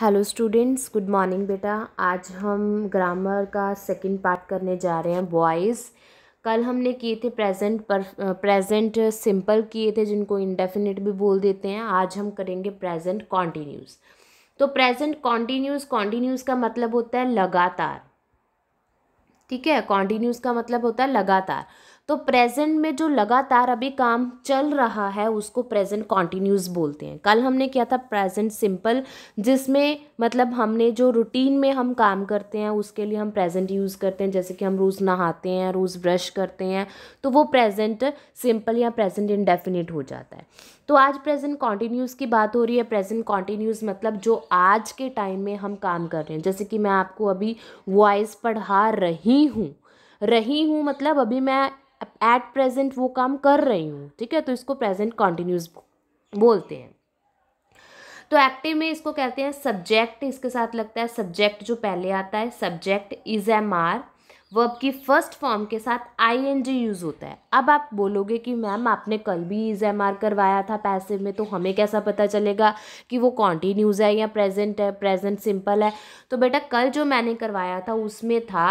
hello students good morning बेटा आज हम ग्रामर का सेकंड पार्ट करने जा रहे हैं बॉयज़ कल हमने किए थे प्रेजेंट पर प्रेजेंट सिंपल किए थे जिनको इंडेफिनिट भी बोल देते हैं आज हम करेंगे प्रेजेंट कॉन्टीन्यूस तो प्रेजेंट कॉन्टीन्यूस कॉन्टीन्यूस का मतलब होता है लगातार ठीक है कॉन्टीन्यूस का मतलब होता है लगातार तो प्रेजेंट में जो लगातार अभी काम चल रहा है उसको प्रेजेंट कॉन्टिन्यूस बोलते हैं कल हमने किया था प्रेजेंट सिंपल जिसमें मतलब हमने जो रूटीन में हम काम करते हैं उसके लिए हम प्रेजेंट यूज़ करते हैं जैसे कि हम रोज़ नहाते हैं रोज़ ब्रश करते हैं तो वो प्रेजेंट सिंपल या प्रेजेंट इनडेफिनिट हो जाता है तो आज प्रेजेंट कॉन्टीन्यूस की बात हो रही है प्रेजेंट कॉन्टीन्यूस मतलब जो आज के टाइम में हम काम कर रहे हैं जैसे कि मैं आपको अभी वॉइस पढ़ा रही हूँ रही हूँ मतलब अभी मैं एट प्रेजेंट वो काम कर रही हूँ ठीक है तो इसको प्रेजेंट कॉन्टिन्यूस बोलते हैं तो एक्टिव में इसको कहते हैं सब्जेक्ट इसके साथ लगता है सब्जेक्ट जो पहले आता है subject is am are verb की फर्स्ट फॉर्म के साथ आई एन जी यूज़ होता है अब आप बोलोगे कि मैम आपने कल भी इज एम आर करवाया था पैसिव में तो हमें कैसा पता चलेगा कि वो कॉन्टिन्यूज है या प्रेजेंट है प्रेजेंट सिंपल है तो बेटा कल जो मैंने करवाया था उसमें था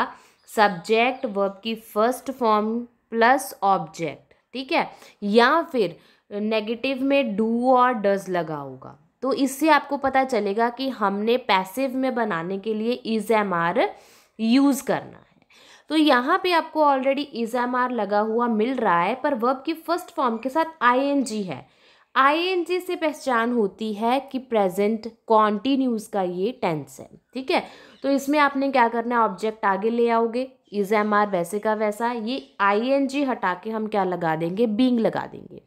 सब्जेक्ट वर्ब की फर्स्ट फॉर्म प्लस ऑब्जेक्ट ठीक है या फिर नेगेटिव में डू और डज लगा होगा तो इससे आपको पता चलेगा कि हमने पैसिव में बनाने के लिए इज एम आर यूज़ करना है तो यहाँ पे आपको ऑलरेडी इज एम आर लगा हुआ मिल रहा है पर वर्ब की फर्स्ट फॉर्म के साथ आई एन जी है आईएनजी से पहचान होती है कि प्रेजेंट कॉन्टीन्यूस का ये टेंस है ठीक है तो इसमें आपने क्या करना है ऑब्जेक्ट आगे ले आओगे इज़ एम आर वैसे का वैसा ये आई एन जी हटा के हम क्या लगा देंगे बींग लगा देंगे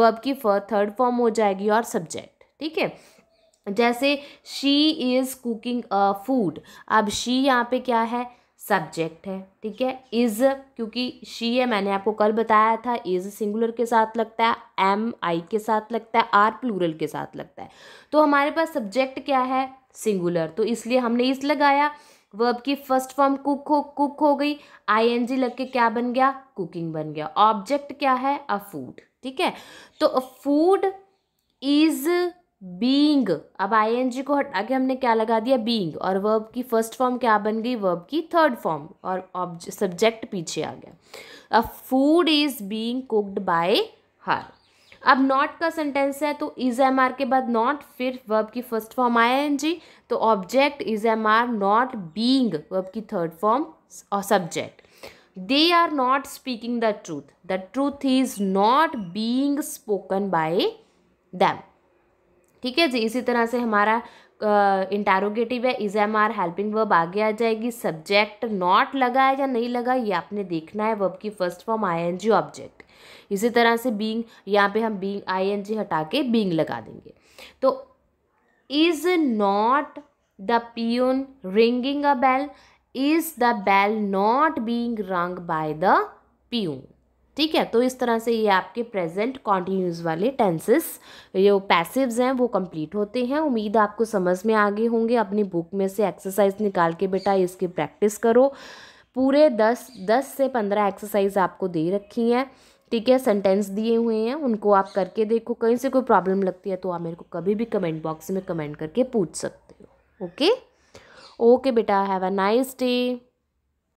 वर्ब की थर्ड फॉर्म हो जाएगी और सब्जेक्ट ठीक है जैसे she is cooking a food अब शी यहाँ पे क्या है सब्जेक्ट है ठीक है इज़ क्योंकि शी है मैंने आपको कल बताया था इज़ सिंगुलर के साथ लगता है एम आई के साथ लगता है आर प्लूरल के साथ लगता है तो हमारे पास सब्जेक्ट क्या है सिंगुलर तो इसलिए हमने इस लगाया वर्ब की फर्स्ट फॉर्म कुक हो कुक हो गई आईएनजी लग के क्या बन गया कुकिंग बन गया ऑब्जेक्ट क्या है अ फूड ठीक है तो फूड इज बींग अब आईएनजी को हटा के हमने क्या लगा दिया बींग और वर्ब की फर्स्ट फॉर्म क्या बन गई वर्ब की थर्ड फॉर्म और सब्जेक्ट पीछे आ गया a food is being cooked by her अब नॉट का सेंटेंस है तो इज एम आर के बाद नॉट फिर वर्ब की first form I N G तो object is am are not being verb की थर्ड फॉर्म और subject they are not speaking the truth the truth is not being spoken by them ठीक है जी इसी तरह से हमारा इंटारोगेटिव uh, है is am are helping verb आगे आ जाएगी सब्जेक्ट नॉट लगा है या नहीं लगा ये आपने देखना है वर्ब की first form I N G object इसी तरह से बींग यहाँ पे हम बींग आई एन जी हटा के बींग लगा देंगे तो is not the peon ringing a bell is the bell not being rung by the peon ठीक है तो इस तरह से ये आपके प्रेजेंट कॉन्टीन्यूज वाले टेंसेस जो पैसिव्स हैं वो कंप्लीट होते हैं उम्मीद आपको समझ में आगे होंगे अपनी बुक में से एक्सरसाइज निकाल के बेटा इसकी प्रैक्टिस करो पूरे दस दस से पंद्रह एक्सरसाइज आपको दे रखी हैं ठीक है सेंटेंस दिए हुए हैं उनको आप करके देखो कहीं से कोई प्रॉब्लम लगती है तो आप मेरे को कभी भी कमेंट बॉक्स में कमेंट करके पूछ सकते हो ओके ओके बेटा हैव अ नाइस डे